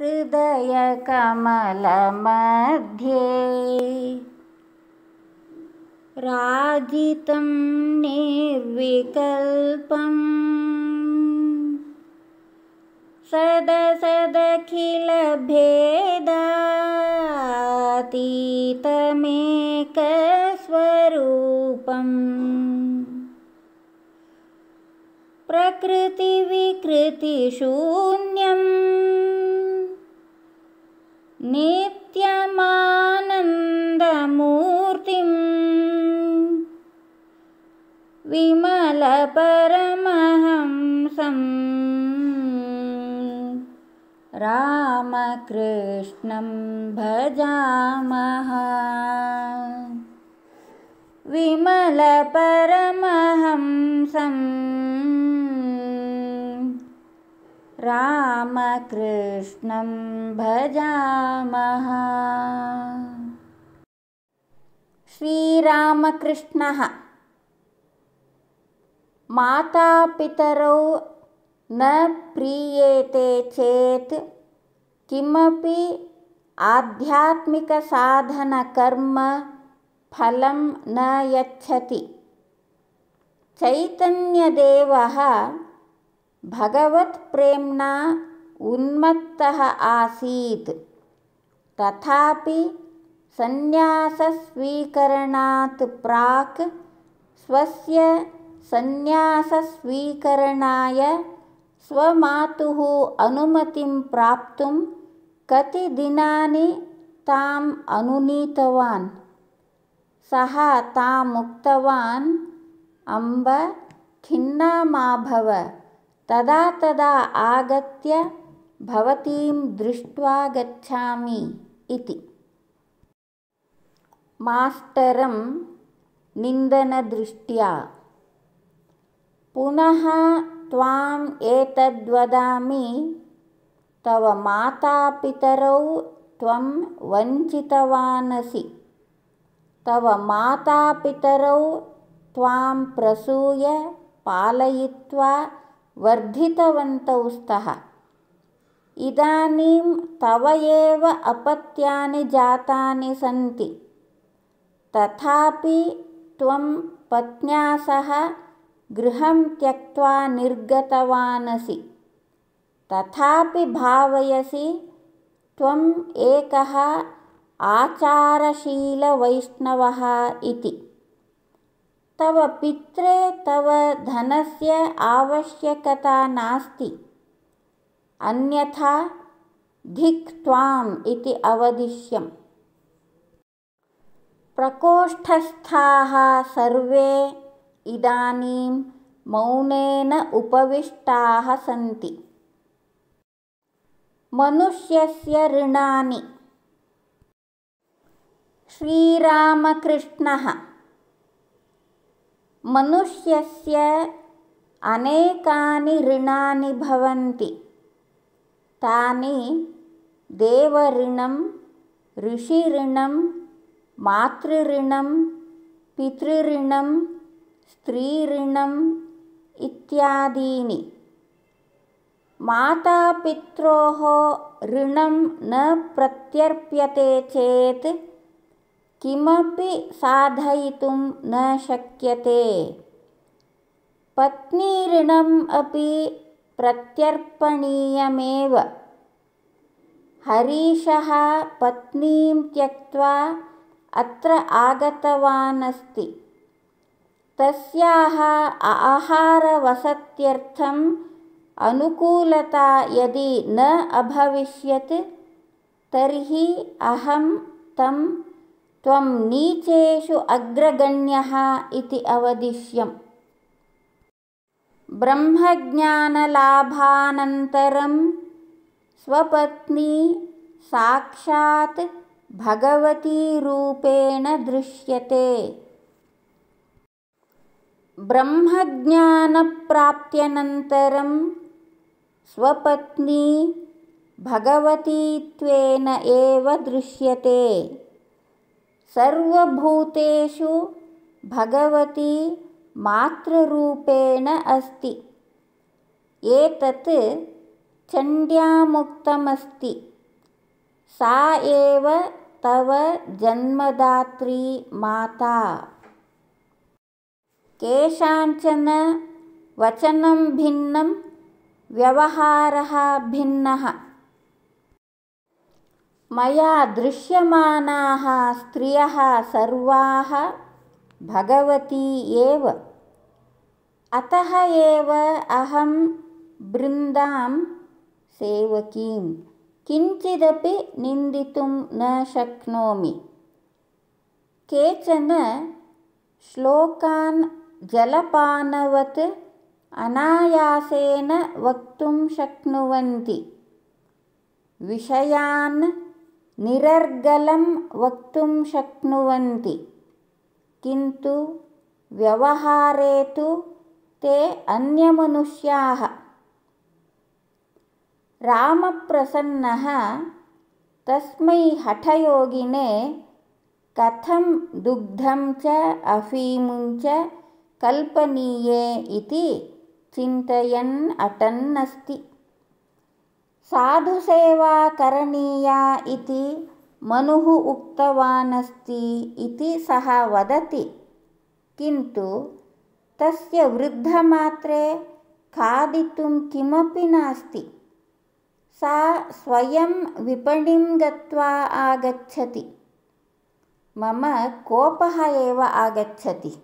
हृदयकमलमध्ये राजितं निर्विकल्पम् सदसदखिलभेदातीतमेकस्वरूपम् प्रकृतिविकृतिशून्यम् नित्यमानन्दमूर्तिं विमलपरमहंसम् रामकृष्णं भजामः विमलपरमहंसम् रामकृष्णं भजामः श्रीरामकृष्णः मातापितरौ न प्रीयेते चेत् किमपि फलं न यच्छति चैतन्यदेवः भगवत्प्रेम्णा उन्मत्तः आसीत् तथापि संन्यासस्वीकरणात् प्राक् स्वस्य संन्यासस्वीकरणाय स्वमातुः अनुमतिं प्राप्तुं कति दिनानि ताम् अनुनीतवान् सः ताम् उक्तवान् अम्ब खिन्ना मा भव तदा तदा आगत्य भवतीं दृष्ट्वा गच्छामि इति मास्टरं निन्दनदृष्ट्या पुनः त्वाम् एतद्वदामि तव मातापितरौ त्वं वञ्चितवानसि तव मातापितरौ त्वां प्रसूय पालयित्वा वर्धितवन्तौ स्तः इदानीं तव एव अपत्यानि जातानि सन्ति तथापि त्वं पत्न्या सह गृहं त्यक्त्वा निर्गतवानसि तथापि भावयसि त्वम् एकः आचारशीलवैष्णवः इति तव पित्रे तव धनस्य आवश्यकता नास्ति अन्यथा धिक् त्वाम् इति अवदिश्यम् प्रकोष्ठस्थाः सर्वे इदानीं मौनेन उपविष्टाः सन्ति मनुष्यस्य ऋणानि श्रीरामकृष्णः मनुष्यस्य अनेकानि ऋणानि भवन्ति तानि देवऋणं ऋषिऋणं मातृऋणं पितृऋणं स्त्रीऋणम् इत्यादीनि मातापित्रोः ऋणं न प्रत्यर्प्यते चेत् किमपि साधयितुं न शक्यते पत्नीऋणम् अपि प्रत्यर्पणीयमेव हरीशः पत्नीं त्यक्त्वा अत्र आगतवान् अस्ति तस्याः आहारवसत्यर्थम् अनुकूलता यदि न अभविष्यत् तर्हि अहं तं त्वं नीचेषु अग्रगण्यः इति अवदिश्यम् ब्रह्मज्ञानलाभानन्तरं स्वपत्नी साक्षात् भगवतीरूपेण दृश्यते ब्रह्मज्ञानप्राप्त्यनन्तरं स्वपत्नी भगवतीत्वेन एव दृश्यते सर्वभूतेषु भगवती मातृरूपेण अस्ति एतत् चण्ड्यामुक्तमस्ति सा एव तव जन्मदात्री माता केषाञ्चन वचनं भिन्नं व्यवहारः भिन्नः मया दृश्यमानाः स्त्रियः सर्वाः भगवती एव अतः एव अहं बृन्दां सेवकीं किञ्चिदपि निन्दितुं न शक्नोमि केचन श्लोकान् जलपानवत् अनायासेन वक्तुं शक्नुवन्ति विषयान् निरर्गलं वक्तुं शक्नुवन्ति किन्तु व्यवहारे तु ते अन्यमनुष्याः रामप्रसन्नः तस्मै हठयोगिने कथं दुग्धं च च कल्पनीये इति चिन्तयन् अटन्नस्ति साधुसेवा करणीया इति मनुः उक्तवान् अस्ति इति सः वदति किन्तु तस्य वृद्धमात्रे खादितुं किमपि नास्ति सा स्वयं विपणिं गत्वा आगच्छति मम कोपः एव आगच्छति